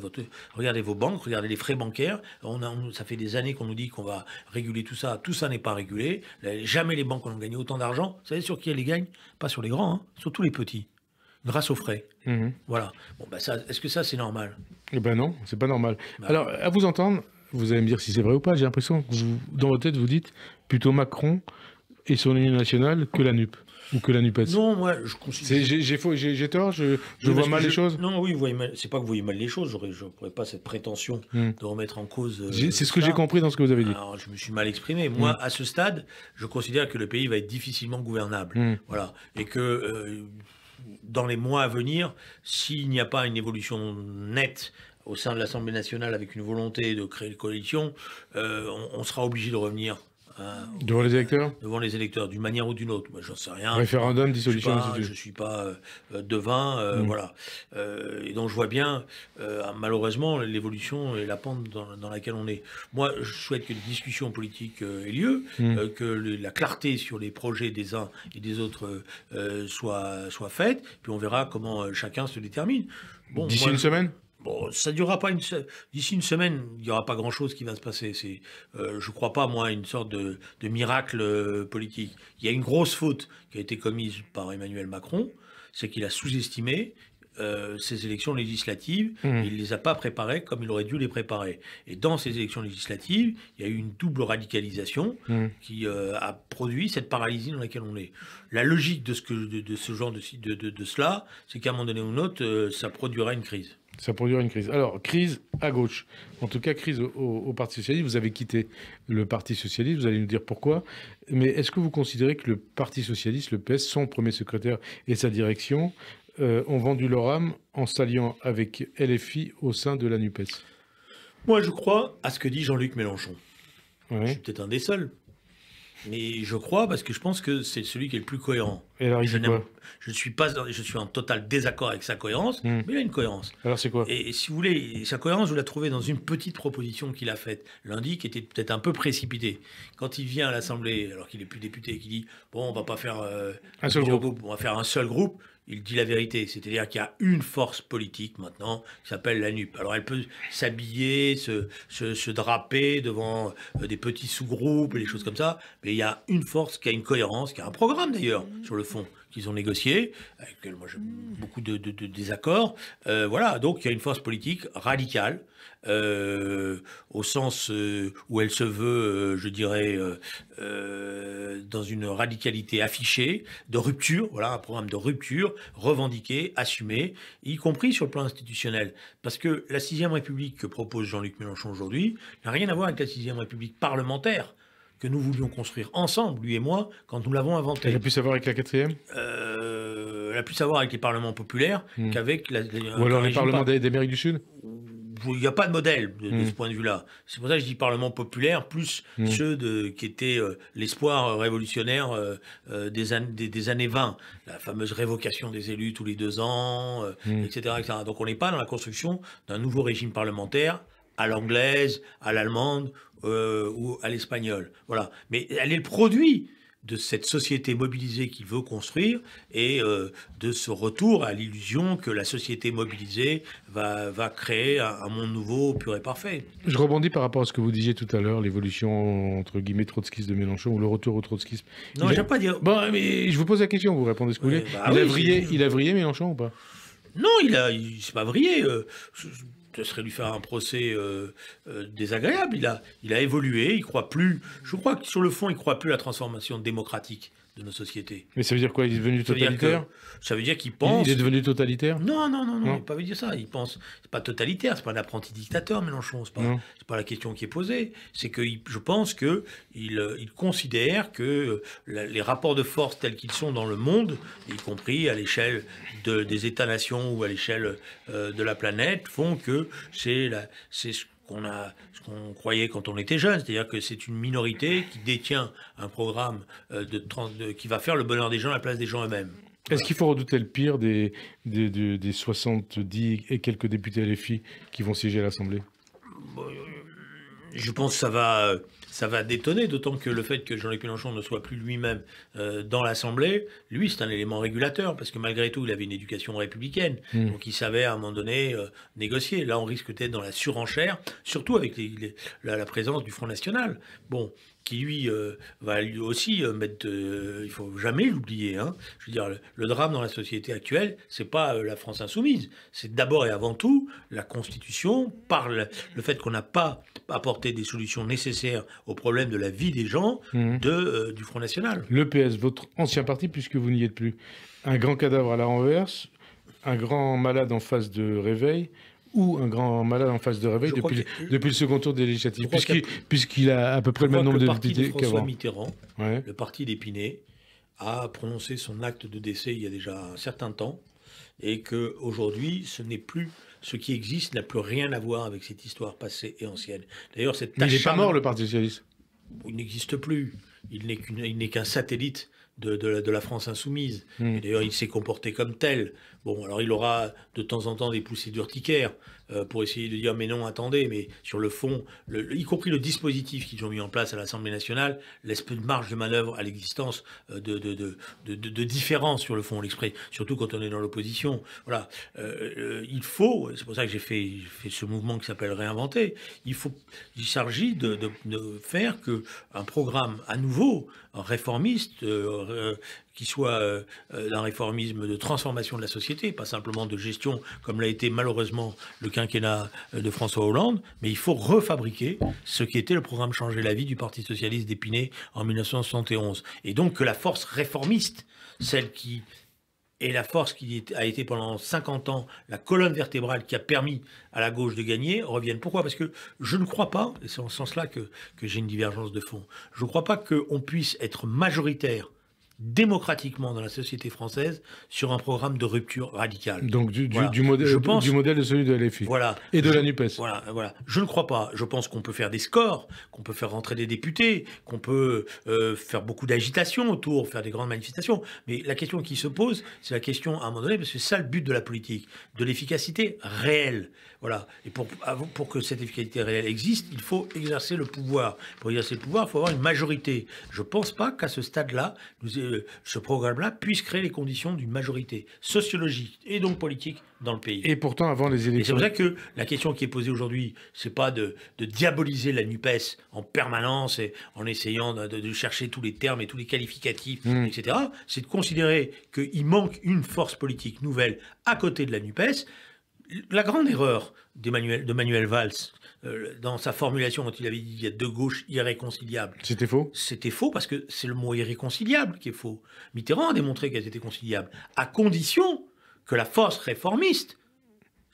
S2: vos banques, regardez les frais bancaires on a, ça fait des années qu'on nous dit qu'on va réguler tout ça. Tout ça n'est pas régulé. Euh, jamais les banques n'ont gagné autant d'argent. Vous savez sur qui elles les gagnent Pas sur les grands, hein, sur tous les petits. Grâce aux frais. Mhm. Voilà. Bon, bah, ça, est-ce que ça, c'est normal
S1: Eh ben non, c'est pas normal. Bah. Alors, à vous entendre, vous allez me dire si c'est vrai ou pas. J'ai l'impression que dans votre tête, vous dites plutôt Macron et son Union nationale que la NUP ou que la NUPES Non,
S2: moi, je considère.
S1: J'ai tort Je, vois mal les choses
S2: Non, oui, c'est pas que vous voyez mal les choses. Je n'aurais pas cette prétention hmm. de remettre en cause. Euh, c'est ce que j'ai compris dans ce que vous avez dit. Alors, je me suis mal exprimé. Moi, hmm. à ce stade, je considère que le pays va être difficilement gouvernable. Hmm. Voilà. Et que. Euh, dans les mois à venir, s'il n'y a pas une évolution nette au sein de l'Assemblée nationale avec une volonté de créer une coalition, euh, on sera obligé de revenir devant les électeurs Devant les électeurs, d'une manière ou d'une autre. Moi, j'en sais rien. Référendum, dissolution Je ne suis pas, euh, euh, devin, euh, mm. voilà. et donc, je vois bien, malheureusement, l'évolution et la pente dans, laquelle on est. Moi, je souhaite que les discussions politiques aient lieu, mm. que la clarté sur les projets des uns et des autres soit, soit faite, puis on verra comment chacun se détermine.
S1: Bon, D'ici une semaine
S2: Bon, ça durera pas une d'ici une semaine, il n'y aura pas grand-chose qui va se passer. C'est, euh, je crois pas moi une sorte de, miracle euh, politique. Il y a une grosse faute qui a été commise par Emmanuel Macron, c'est qu'il a sous-estimé euh, ces élections législatives, mmh. il les a pas préparées comme il aurait dû les préparer. Et dans ces élections législatives, il y a eu une double radicalisation mmh. qui euh, a produit cette paralysie dans laquelle on est. La logique de ce, que, de, ce genre de, de, de cela, c'est qu'à un moment donné ou un autre, ça produira une crise.
S1: Ça produira une crise. Alors, crise à gauche. En tout cas, crise au, Parti Socialiste. Vous avez quitté le Parti Socialiste, vous allez nous dire pourquoi. Mais est-ce que vous considérez que le Parti Socialiste, le PS, son premier secrétaire et sa direction euh, ont vendu leur âme en s'alliant avec LFI au sein de la NUPES Moi, je crois à ce que dit Jean-Luc Mélenchon. Je suis peut-être
S2: un des seuls, mais je crois parce que je pense que c'est celui qui est le plus cohérent.
S1: Et alors, il je, quoi
S2: je suis pas, je suis en total désaccord avec sa cohérence, hmm. mais il a une cohérence. Alors c'est quoi et, si vous voulez, sa cohérence, vous la trouvez dans une petite proposition qu'il a faite lundi, qui était peut-être un peu précipitée. Quand il vient à l'Assemblée, alors qu'il est plus député, et qu'il dit bon, on va pas faire euh, un seul groupe, on va faire un seul groupe il dit la vérité. C'est-à-dire qu'il y a une force politique maintenant qui s'appelle la NUP. Alors elle peut s'habiller, se, se, draper devant euh, des petits sous-groupes et des choses comme ça, mais il y a une force qui a une cohérence, qui a un programme d'ailleurs sur le fond, qu'ils ont négocié, avec lesquels moi j'ai beaucoup de, désaccords. Euh, voilà, donc il y a une force politique radicale, euh, au sens euh, où elle se veut, je dirais, dans une radicalité affichée, de rupture, voilà, un programme de rupture, revendiqué, assumé, y compris sur le plan institutionnel. Parce que la sixième république que propose Jean-Luc Mélenchon aujourd'hui n'a rien à voir avec la sixième république parlementaire nous voulions construire ensemble, lui et moi, quand nous l'avons inventé. Elle a pu
S1: savoir avec la quatrième
S2: euh, Elle a pu savoir avec les parlements populaires hmm. qu'avec Ou alors les parlements des
S1: d'Amérique du Sud
S2: il n'y a pas de modèle de, hmm. ce point de vue-là. C'est pour ça que je dis Parlement populaire, plus hmm. ceux de, qui étaient euh, l'espoir euh, révolutionnaire euh, des, des, années 20, la fameuse révocation des élus tous les deux ans, etc., Donc on n'est pas dans la construction d'un nouveau régime parlementaire à l'anglaise, à l'allemande euh, ou à l'espagnol. Voilà. Mais elle est le produit de cette société mobilisée qu'il veut construire et euh, de ce retour à l'illusion que la société mobilisée va, va créer un, monde nouveau, pur et parfait.
S1: Je rebondis par rapport à ce que vous disiez tout à l'heure, l'évolution entre guillemets trotskiste de Mélenchon ou le retour au trotskisme. Non, j'aime pas dire. Bon, mais je vous pose la question, vous répondez ce que vous voulez. Bah il, a vrillé, il a vrillé Mélenchon ou pas
S2: Non, il a, c'est pas vrillé. Euh, ce serait lui faire un procès euh, euh, désagréable. Il a, il a évolué, il croit plus. Je crois que sur le fond, il croit plus à la transformation démocratique de nos sociétés.
S1: Mais ça veut dire quoi Il est devenu totalitaire
S2: Ça veut dire qu'il pense. Il est devenu
S1: totalitaire Non, non, non, non, pas
S2: veut dire ça. Il pense. C'est pas totalitaire, c'est pas un apprenti dictateur,
S1: Mélenchon. C'est pas,
S2: pas la question qui est posée. C'est que je pense que il, euh, considère que euh, les rapports de force tels qu'ils sont dans le monde, y compris à l'échelle des États-nations ou à l'échelle euh, de la planète, font que c'est la, c'est qu'on a, ce qu'on croyait quand on était jeune, c'est-à-dire que c'est une minorité qui détient un programme euh, de, qui va faire le bonheur des gens à la place des gens eux-mêmes.
S1: Est-ce qu'il faut redouter le pire des, des, des, 70 et quelques députés LFI qui vont siéger à l'Assemblée
S2: euh, Je pense que ça va euh, ça va détonner, d'autant que le fait que Jean-Luc Mélenchon ne soit plus lui-même euh, dans l'Assemblée, lui, c'est un élément régulateur, parce que malgré tout, il avait une éducation républicaine, hmm. donc il savait à un moment donné euh, négocier. Là, on risque d'être dans la surenchère, surtout avec la, la, présence du Front National. Bon, qui lui euh, va lui aussi euh, mettre. Euh, il faut jamais l'oublier. Hein. Je veux dire, le, drame dans la société actuelle, c'est pas la France insoumise. C'est d'abord et avant tout la Constitution par le, fait qu'on n'a pas apporté des solutions nécessaires au problème de la vie des gens mhm. de, du Front National.
S1: Le PS, votre ancien parti, puisque vous n'y êtes plus, un grand cadavre à la renverse, un grand malade en face de réveil, ou un grand malade en face de réveil depuis, le second tour des législatives, puisqu'il a à peu près le même nombre de députés qu'avant. François Mitterrand,
S2: le parti d'Épinay, a prononcé son acte de décès il y a déjà un certain temps, et que aujourd'hui, ce n'est plus ce qui existe n'a plus rien à voir avec cette histoire passée et ancienne. D'ailleurs, cette n'est pas mort le Parti socialiste. Il n'existe plus. Il n'est qu'un satellite de, la, France insoumise. Hmm. D'ailleurs, il s'est comporté comme tel. Bon, alors il aura de temps en temps des poussées d'urticaire euh, pour essayer de dire mais non, attendez, mais sur le fond, y compris le dispositif qu'ils ont mis en place à l'Assemblée nationale laisse peu de marge de manœuvre à l'existence euh, de, de, de, différences sur le fond, l'exprès, surtout quand on est dans l'opposition. Voilà, euh, il faut, c'est pour ça que j'ai fait, ce mouvement qui s'appelle Réinventer, il faut, il s'agit de, faire qu'un programme à nouveau réformiste, qui soit euh, euh, d'un réformisme de transformation de la société, pas simplement de gestion comme l'a été malheureusement le quinquennat euh, de François Hollande, mais il faut refabriquer ce qui était le programme Changer la vie du Parti socialiste d'Épinay en 1971. Et donc que la force réformiste, celle qui est la force qui a été pendant 50 ans la colonne vertébrale qui a permis à la gauche de gagner revienne. Pourquoi Parce que je ne crois pas, et c'est en ce sens-là que, que j'ai une divergence de fond, je ne crois pas qu'on puisse être majoritaire démocratiquement dans la société française sur un programme de rupture radicale. Donc du, modèle, du modèle
S1: de celui de l'FI voilà,
S2: et de la NUPES. Voilà, voilà. Je ne crois pas. Je pense qu'on peut faire des scores, qu'on peut faire rentrer des députés, qu'on peut euh, faire beaucoup d'agitation autour, faire des grandes manifestations. Mais la question qui se pose, c'est la question à un moment donné, parce que c'est ça le but de la politique, de l'efficacité réelle. Voilà. Et pour, que cette efficacité réelle existe, il faut exercer le pouvoir. Pour exercer le pouvoir, il faut avoir une majorité. Je ne pense pas qu'à ce stade-là, euh, ce programme-là puisse créer les conditions d'une majorité sociologique et donc politique dans le pays. Et pourtant, avant les élections. c'est pour ça que la question qui est posée aujourd'hui, c'est pas de, diaboliser la NUPES en permanence et en essayant de, chercher tous les termes et tous les qualificatifs, hmm. etc. C'est de considérer qu'il manque une force politique nouvelle à côté de la NUPES la grande erreur de Manuel, Valls, euh, dans sa formulation quand il avait dit il y a deux gauches irréconciliables. C'était faux C'était faux parce que c'est le mot irréconciliable qui est faux. Mitterrand a démontré qu'elles étaient conciliables, à condition que la force réformiste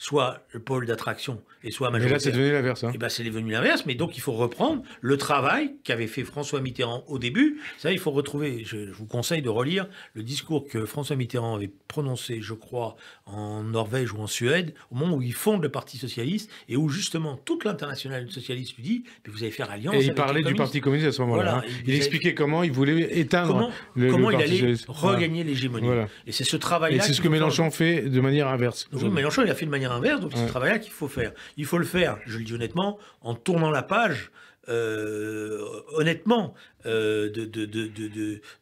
S2: soit le pôle d'attraction et soit majoritaire. Mais là, c'est devenu l'inverse. Et hein. eh ben, c'est devenu l'inverse, mais donc il faut reprendre le travail qu'avait fait François Mitterrand au début. Ça, il faut retrouver. Je, vous conseille de relire le discours que François Mitterrand avait prononcé, je crois, en Norvège ou en Suède, au moment où il fonde le Parti socialiste et où justement toute l'international socialiste lui dit vous allez faire alliance. Et avec il parlait du Parti communiste à ce moment-là. Hein. Il, expliquait
S1: comment il voulait éteindre comment, le, comment il allait regagner l'hégémonie. Et
S2: c'est ce travail-là. Et c'est ce que Mélenchon
S1: fait de manière inverse. Mélenchon,
S2: il a fait de manière inverse, donc c'est ce travail-là qu'il faut faire. Il faut le faire, je le dis honnêtement, en tournant la page. Euh, honnêtement, euh, de, de, de,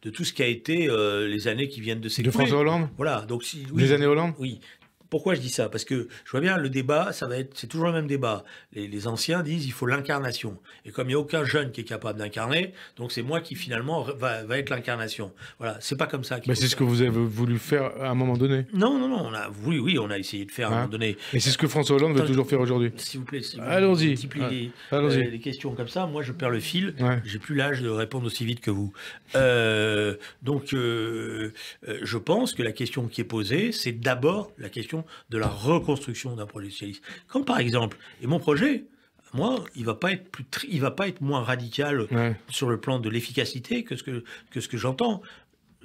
S2: de, tout ce qui a été euh, les années qui viennent de ces De François Hollande Voilà. Donc, si, les années Hollande Oui. Pourquoi je dis ça Parce que je vois bien le débat, ça va être, c'est toujours le même débat. Les, anciens disent il faut l'incarnation. Et comme il n'y a aucun jeune qui est capable d'incarner, donc c'est moi qui finalement va, être l'incarnation. Voilà, c'est pas comme ça. Mais c'est ce que vous
S1: avez voulu faire à un moment donné.
S2: Non, non, non, on a, oui, oui, on a essayé de faire à un hein moment donné. Et c'est ce que François Hollande veut toujours
S1: faire aujourd'hui. S'il vous plaît, si allons-y. Multipliez euh, les
S2: questions comme ça, moi je perds le fil. J'ai plus l'âge de répondre aussi vite que vous. Euh, donc, euh, je pense que la question qui est posée, c'est d'abord la question de la reconstruction d'un projet socialiste. Comme par exemple, et mon projet, moi, il va pas être plus, il va pas être moins radical sur le plan de l'efficacité que ce que, que, ce que j'entends.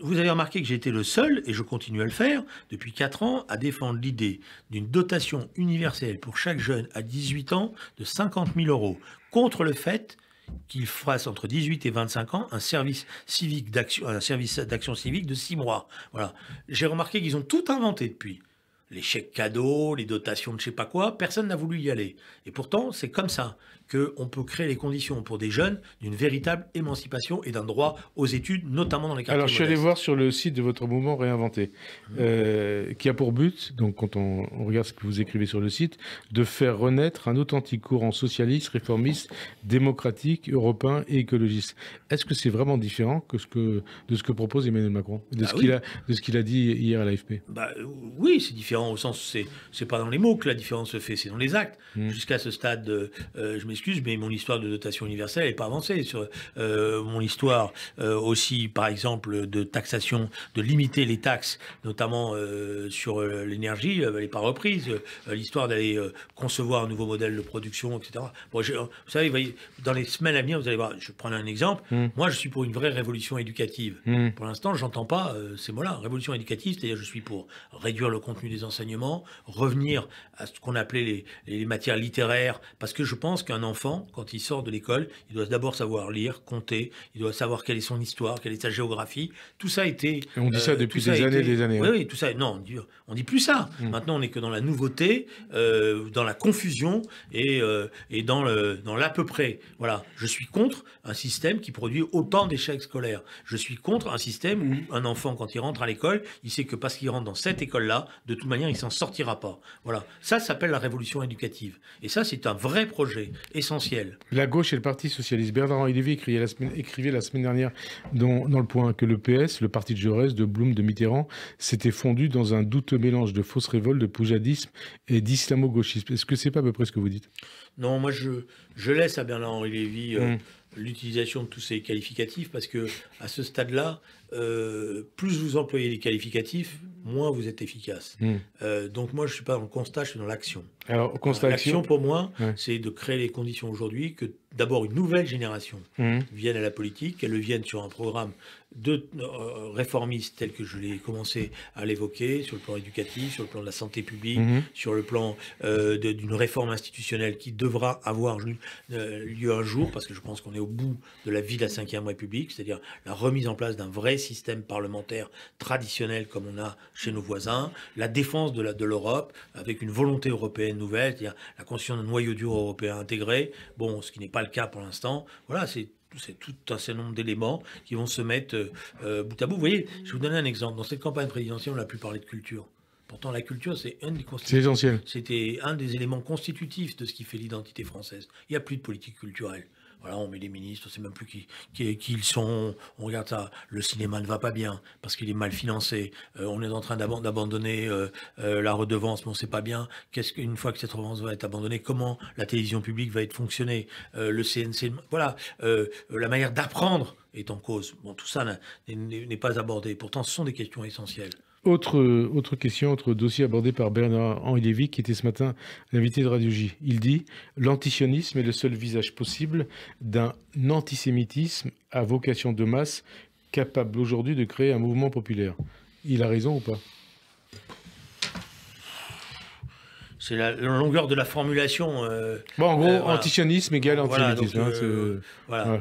S2: Vous avez remarqué que j'ai été le seul, et je continue à le faire, depuis 4 ans, à défendre l'idée d'une dotation universelle pour chaque jeune à 18 ans de 50 000 euros, contre le fait qu'il fasse entre 18 et 25 ans un service civique d'action, un service d'action civique de 6 mois. Voilà. J'ai remarqué qu'ils ont tout inventé depuis les chèques cadeaux, les dotations de je sais pas quoi, personne n'a voulu y aller. Et pourtant, c'est comme ça qu'on peut créer les conditions pour des jeunes d'une véritable émancipation et d'un droit aux études, notamment dans les quartiers Alors, je suis allé voir
S1: sur le site de votre mouvement Réinventé, mhm. euh, qui a pour but, donc quand on, regarde ce que vous écrivez sur le site, de faire renaître un authentique courant socialiste, réformiste, démocratique, européen et écologiste. Est-ce que c'est vraiment différent que ce que, de ce que propose Emmanuel Macron, de bah ce qu'il a, a dit hier à l'AFP
S2: bah, Oui, c'est différent au sens, c'est, c'est pas dans les mots que la différence se fait, c'est dans les actes. Hmm. Jusqu'à ce stade, euh, je me excuse, mais mon histoire de dotation universelle n'est pas avancée. Sur, euh, mon histoire euh, aussi, par exemple, de taxation, de limiter les taxes, notamment euh, sur l'énergie, n'est pas reprise. L'histoire d'aller concevoir un nouveau modèle de production, etc. Bon, vous savez, voyez, dans les semaines à venir, vous allez voir, je prends un exemple. Hmm. Moi, je suis pour une vraie révolution éducative. Hmm. Pour l'instant, je n'entends pas ces mots-là. Révolution éducative, c'est-à-dire je suis pour réduire le contenu des enseignements, revenir à ce qu'on appelait les, les matières littéraires, parce que je pense qu'un enfant, quand il sort de l'école, il doit d'abord savoir lire, compter, il doit savoir quelle est son histoire, quelle est sa géographie. Tout ça a été. on dit ça euh, depuis des années, et des années. Oui, oui, tout ça. Non, on dit, on dit plus ça. Mm. Maintenant, on n'est que dans la nouveauté, euh, dans la confusion et, euh, et dans le dans l'à peu près. Voilà. Je suis contre un système qui produit autant d'échecs scolaires. Je suis contre un système où mm. un enfant, quand il rentre à l'école, il sait que parce qu'il rentre dans cette école-là, de toute manière, il s'en sortira pas. Voilà. Ça, ça s'appelle la révolution éducative. Et ça, c'est un vrai projet essentiel.
S1: La gauche et le Parti Socialiste. Bernard-Henri Lévy écrivait la, semaine, dernière dans, Le Point que le PS, le parti de Jaurès, de Blum, de Mitterrand, s'était fondu dans un douteux mélange de fausses révoltes, de poujadisme et d'islamo-gauchisme. Est-ce que c'est pas à peu près ce que vous dites
S2: Non, moi je, laisse à Bernard-Henri Lévy euh, mmh. l'utilisation de tous ces qualificatifs parce que à ce stade-là, euh, plus vous employez les qualificatifs, moins vous êtes efficace. Hmm. Euh, donc moi, je ne suis pas en constat, je suis dans l'action. Alors, euh, constat L'action, pour moi, c'est de créer les conditions aujourd'hui que d'abord une nouvelle génération hmm. vienne à la politique, qu'elle le vienne sur un programme de tel que je l'ai commencé à l'évoquer, sur le plan éducatif, sur le plan de la santé publique, hmm. sur le plan d'une réforme institutionnelle qui devra avoir lieu un jour, parce que je pense qu'on est au bout de la vie de la Ve République, c'est-à-dire la remise en place d'un vrai système parlementaire traditionnel comme on a chez nos voisins, la défense de l'Europe de avec une volonté européenne nouvelle, c'est-à-dire la conscience d'un noyau dur européen intégré, bon, ce qui n'est pas le cas pour l'instant. Voilà, c'est c'est tout un certain nombre d'éléments qui vont se mettre euh, euh, bout à bout. Vous voyez, je vous donner un exemple. Dans cette campagne présidentielle, on a plus parlé de culture. Pourtant, la culture, c'est un essentiel. C'était un des éléments constitutifs de ce qui fait l'identité française. Il n'y a plus de politique culturelle on met les ministres, on ne sait même plus qui, ils sont. On regarde ça. Le cinéma ne va pas bien parce qu'il est mal financé. Euh, on est en train d'abandonner euh, euh, la redevance, mais on ne sait pas bien qu'est-ce qu'une fois que cette redevance va être abandonnée, comment la télévision publique va être fonctionnée. le CNC, voilà, la manière d'apprendre est en cause. Bon, tout ça n'est pas abordé. Pourtant, ce sont des questions essentielles.
S1: Autre, autre question, autre dossier abordé par Bernard-Henri Lévy, qui était ce matin l'invité de Radio J. Il dit L'antisionisme est le seul visage possible d'un antisémitisme à vocation de masse capable aujourd'hui de créer un mouvement populaire. Il a raison ou pas
S2: C'est la longueur de la formulation. Euh, bon, en gros, euh, antisionisme égale antisémitisme. Hein, euh, voilà,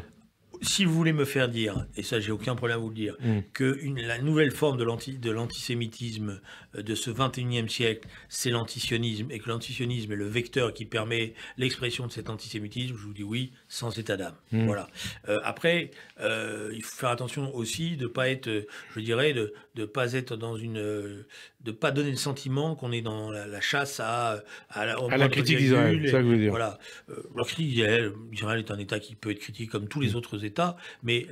S2: si vous voulez me faire dire, et ça j'ai aucun problème à vous le dire, mm. que la nouvelle forme de l'antisémitisme de ce 21e siècle, c'est l'antisionisme, et que l'antisionisme est le vecteur qui permet l'expression de cet antisémitisme, je vous dis oui, sans état d'âme. Mmh. Voilà. Euh, après, euh, il faut faire attention aussi de pas être, je dirais, de ne pas être dans une, de pas donner le sentiment qu'on est dans la, chasse à, à la, critique d'Israël. Voilà. Euh, la critique est un État qui peut être critiqué comme tous les mmh. autres États, mais,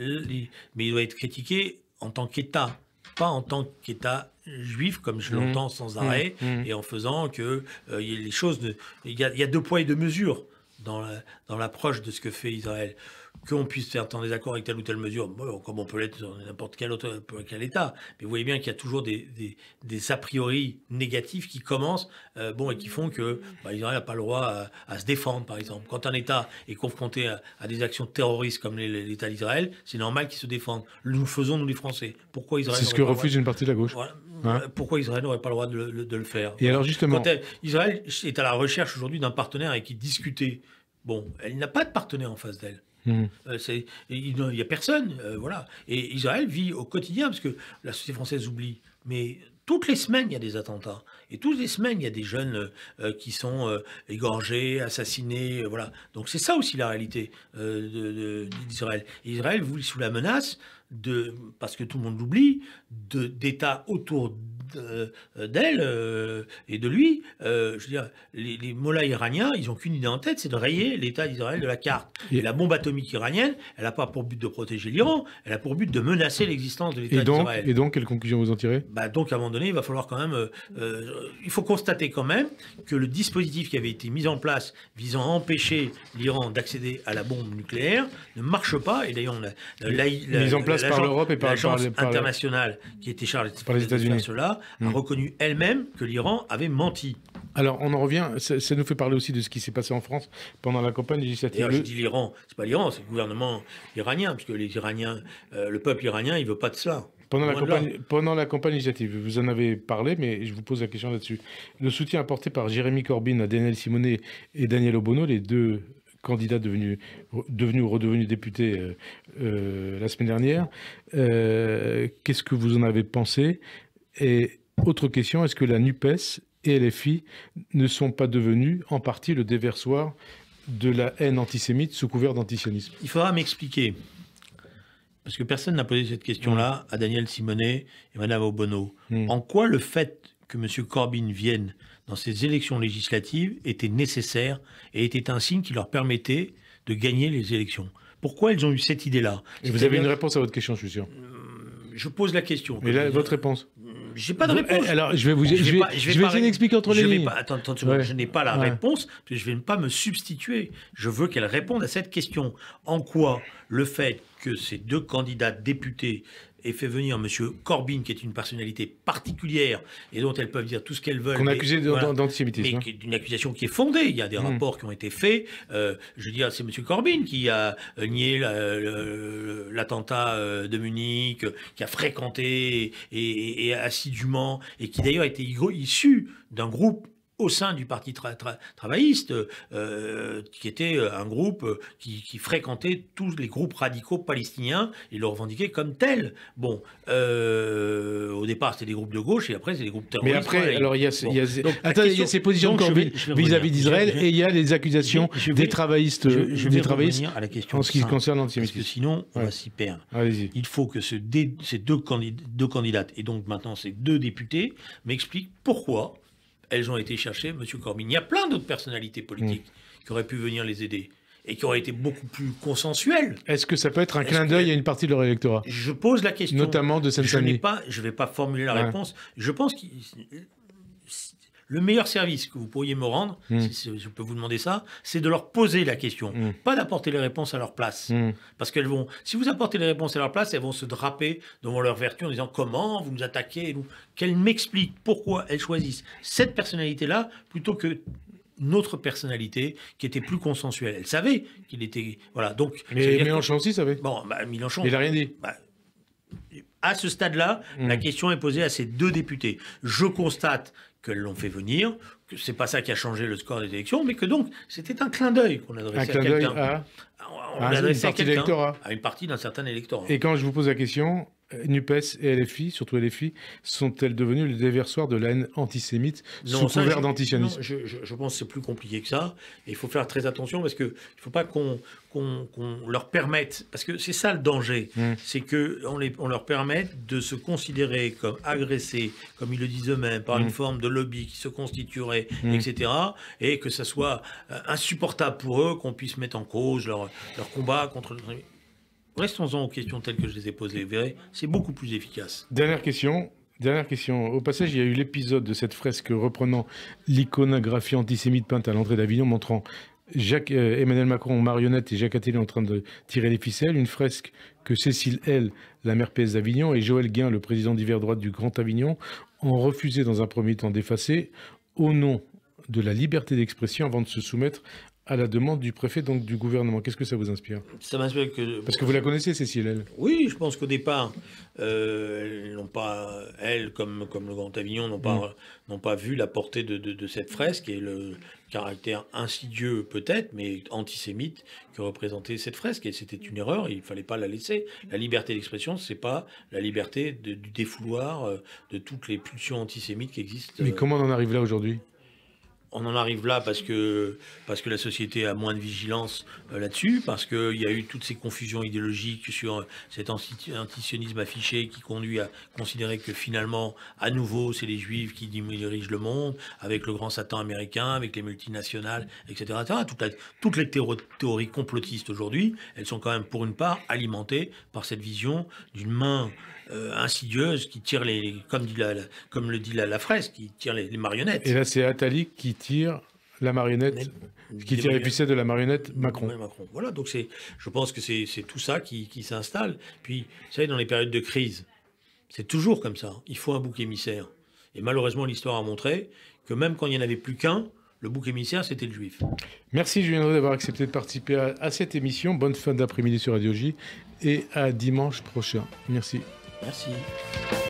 S2: mais il doit être critiqué en tant qu'État, pas en tant qu'État juif, comme je mmh. l'entends sans mmh. arrêt, mmh. et en faisant que euh, les choses. Il y, a deux poids et deux mesures dans l'approche de ce que fait Israël qu'on puisse faire des accords avec telle ou telle mesure, comme on peut l'être dans n'importe quel autre quel État. Mais vous voyez bien qu'il y a toujours des, des, a priori négatifs qui commencent euh, bon, et qui font que bah, Israël n'a pas le droit à, se défendre, par exemple. Quand un État est confronté à, des actions terroristes comme l'État d'Israël, c'est normal qu'il se défende. Nous faisons, nous les Français. Pourquoi Israël C'est ce que refuse une partie de la gauche. Hein euh, pourquoi Israël n'aurait pas le droit de, le faire Et alors justement, Israël est à la recherche aujourd'hui d'un partenaire avec qui discuter. Bon, elle n'a pas de partenaire en face d'elle. Hmm. Euh, il n'y a personne, euh, voilà. Et Israël vit au quotidien parce que la société française oublie. Mais toutes les semaines, il y a des attentats. Et toutes les semaines, il y a des jeunes euh, euh, qui sont euh, égorgés, assassinés, voilà. Donc c'est ça aussi la réalité d'Israël. Israël vit sous la menace de, parce que tout le monde l'oublie, d'États autour d'elle et de lui. je veux dire, les, mollahs iraniens, ils n'ont qu'une idée en tête, c'est de rayer l'État d'Israël de la carte. Et la bombe atomique iranienne, elle n'a pas pour but de protéger l'Iran, elle a pour but de menacer l'existence de l'État d'Israël.
S1: Et donc, quelle conclusion vous en tirez
S2: bah Donc, à un moment donné, il va falloir quand même euh, il faut constater quand même que le dispositif qui avait été mis en place visant à empêcher l'Iran d'accéder à la bombe nucléaire ne marche pas. Et d'ailleurs, la, en place par l'Europe et par l'agence internationale qui était chargée de les cela a hmm. reconnu elle-même
S1: que l'Iran avait menti. Alors, on en revient, ça, nous fait parler aussi de ce qui s'est passé en France pendant la campagne législative. Je dis
S2: l'Iran, c'est pas l'Iran, c'est le gouvernement iranien, puisque les Iraniens, euh, le peuple iranien, il veut pas de cela. Pendant la, campagne,
S1: pendant législative, vous en avez parlé, mais je vous pose la question là-dessus. Le soutien apporté par Jérémy Corbyn à Daniel Simonet et Daniel Obono, les deux candidats devenus, devenus ou redevenus députés euh, euh, la semaine dernière, euh, qu'est-ce que vous en avez pensé Et autre question, est-ce que la NUPES et LFI ne sont pas devenus en partie le déversoir de la haine antisémite sous couvert d'antisionisme Il faudra m'expliquer parce que personne
S2: n'a posé cette question-là mm. à Daniel Simonet et Madame Obono. Mm. En quoi le fait que M. Corbyn vienne dans ces élections législatives était nécessaire et était un signe qui leur permettait de gagner les élections Pourquoi elles ont eu cette idée-là Vous avez une réponse à votre question, je suis sûr. Euh, je pose la question. mais votre réponse euh, j'ai pas de réponse. Alors, je vais vous je vais, expliquer entre les lignes. attends, attends, je n'ai pas la réponse, Je ne vais pas me substituer. Je veux qu'elle réponde à cette question. En quoi le fait que ces deux candidats députés aient fait venir M. Corbyn, qui est une personnalité particulière et dont elles peuvent dire tout ce qu'elles veulent. Qu'on a accusé d'antisémitisme. Hein. une accusation qui est fondée. Il y a des mmh. rapports qui ont été faits. Euh, je veux dire, c'est M. Corbyn qui a euh, nié l'attentat euh, de Munich, qui a fréquenté et, et assidûment, et qui d'ailleurs était issu d'un groupe au sein du Parti travailliste, euh, qui était euh, un groupe euh, qui, fréquentait tous les groupes radicaux palestiniens et le revendiquait comme tel. Bon, au départ, c'était des groupes de gauche et après, c'est des groupes terroristes. Mais après, alors il y a, ces positions vis-à-vis d'Israël et il y a
S1: les accusations des travaillistes. des en ce qui concerne Parce que sinon, on va s'y perdre. Il faut
S2: que ces deux, candidats, deux candidates et donc maintenant ces deux députés m'expliquent pourquoi elles ont été cherchées, M. Corbyn. Il y a plein d'autres personnalités politiques mm. qui auraient pu venir les aider et qui auraient été beaucoup plus
S1: consensuelles. Est-ce que ça peut être un clin d'œil à une partie de leur électorat
S2: Je pose la question. Notamment de cette saint Je ne vais pas formuler la réponse. Je pense qu'il le meilleur service que vous pourriez me rendre, hmm. si je peux vous demander ça, c'est de leur poser la question, hmm. pas d'apporter les réponses à leur place. Hmm. Parce qu'elles vont, si vous apportez les réponses à leur place, elles vont se draper devant leur vertu en disant comment vous nous attaquez, qu'elles m'expliquent pourquoi elles choisissent cette personnalité-là plutôt que notre personnalité qui était plus consensuelle. Elle savait qu'il était. Voilà, donc. Mais Mélenchon aussi savait. Bon, bah, Il n'a rien dit. Bah, à ce stade-là, la question est posée à ces deux députés. Je constate que l'on fait venir, que c'est pas ça qui a changé le score des élections, mais que donc c'était un clin d'œil qu'on adressait à
S1: ah, une à
S2: une partie d'un certain électorat. Et quand je
S1: vous pose la question, euh, NUPES et LFI, surtout LFI, sont-elles devenues le déversoir de la haine antisémite sous couvert d'antisionisme
S2: je, pense que c'est plus compliqué que ça. il faut faire très attention parce qu'il ne faut pas qu'on leur permette, parce que c'est ça le danger, hmm. c'est qu'on on leur permette de se considérer comme agressés, comme ils le disent eux-mêmes, par hmm. une forme de lobby qui se constituerait, hmm. etc. Et que ça soit euh, insupportable pour eux qu'on puisse mettre en cause leur, leur combat contre... Restons-en aux questions telles que je les ai posées. Vous verrez, c'est beaucoup plus efficace.
S1: Dernière question. Dernière question. Au passage, il y a eu l'épisode de cette fresque reprenant l'iconographie antisémite peinte à l'entrée d'Avignon, montrant Jacques, euh, Emmanuel Macron marionnette et Jacques Attali en train de tirer les ficelles. Une fresque que Cécile L, la maire PS d'Avignon, et Joël Guin, le président d'hiver droite du Grand Avignon, ont refusé dans un premier temps d'effacer au nom de la liberté d'expression avant de se soumettre à la demande du préfet, donc du gouvernement. Qu'est-ce que ça vous inspire
S2: Ça m'inspire que... Parce que vous la connaissez, Cécile, elle Oui, je pense qu'au départ, euh, n'ont pas, elle, comme, comme le Grand Avignon, n'ont pas, mm. pas vu la portée de, cette fresque et le caractère insidieux peut-être, mais antisémite que représentait cette fresque. Et c'était une erreur, il ne fallait pas la laisser. La liberté d'expression, c'est pas la liberté de, du défouloir euh, de toutes les pulsions antisémites qui existent.
S1: Mais comment on en arrive là aujourd'hui
S2: on en arrive là parce que, parce que la société a moins de vigilance euh, là-dessus, parce qu'il y a eu toutes ces confusions idéologiques sur euh, cet antisionisme affiché qui conduit à considérer que finalement, à nouveau, c'est les juifs qui dirigent le monde, avec le grand Satan américain, avec les multinationales, etc. toutes les théories complotistes aujourd'hui, elles sont quand même pour une part alimentées par cette vision d'une main euh, insidieuse qui tire les, comme, le dit la, fraise, qui tire les, marionnettes. Et là,
S1: c'est Attali qui tire la marionnette, qui tire les puissettes de la marionnette Macron.
S2: Voilà, donc c'est, je pense que c'est, tout ça qui, s'installe. Puis, ça, savez, dans les périodes de crise, c'est toujours comme ça. Hein. Il faut un bouc émissaire. Et malheureusement, l'histoire a montré que même quand il n'y en avait plus qu'un, le bouc émissaire, c'était le juif.
S1: Merci Julien d'avoir accepté de participer à cette émission. Bonne fin d'après-midi sur Radio J et à dimanche prochain. Merci.
S2: Merci.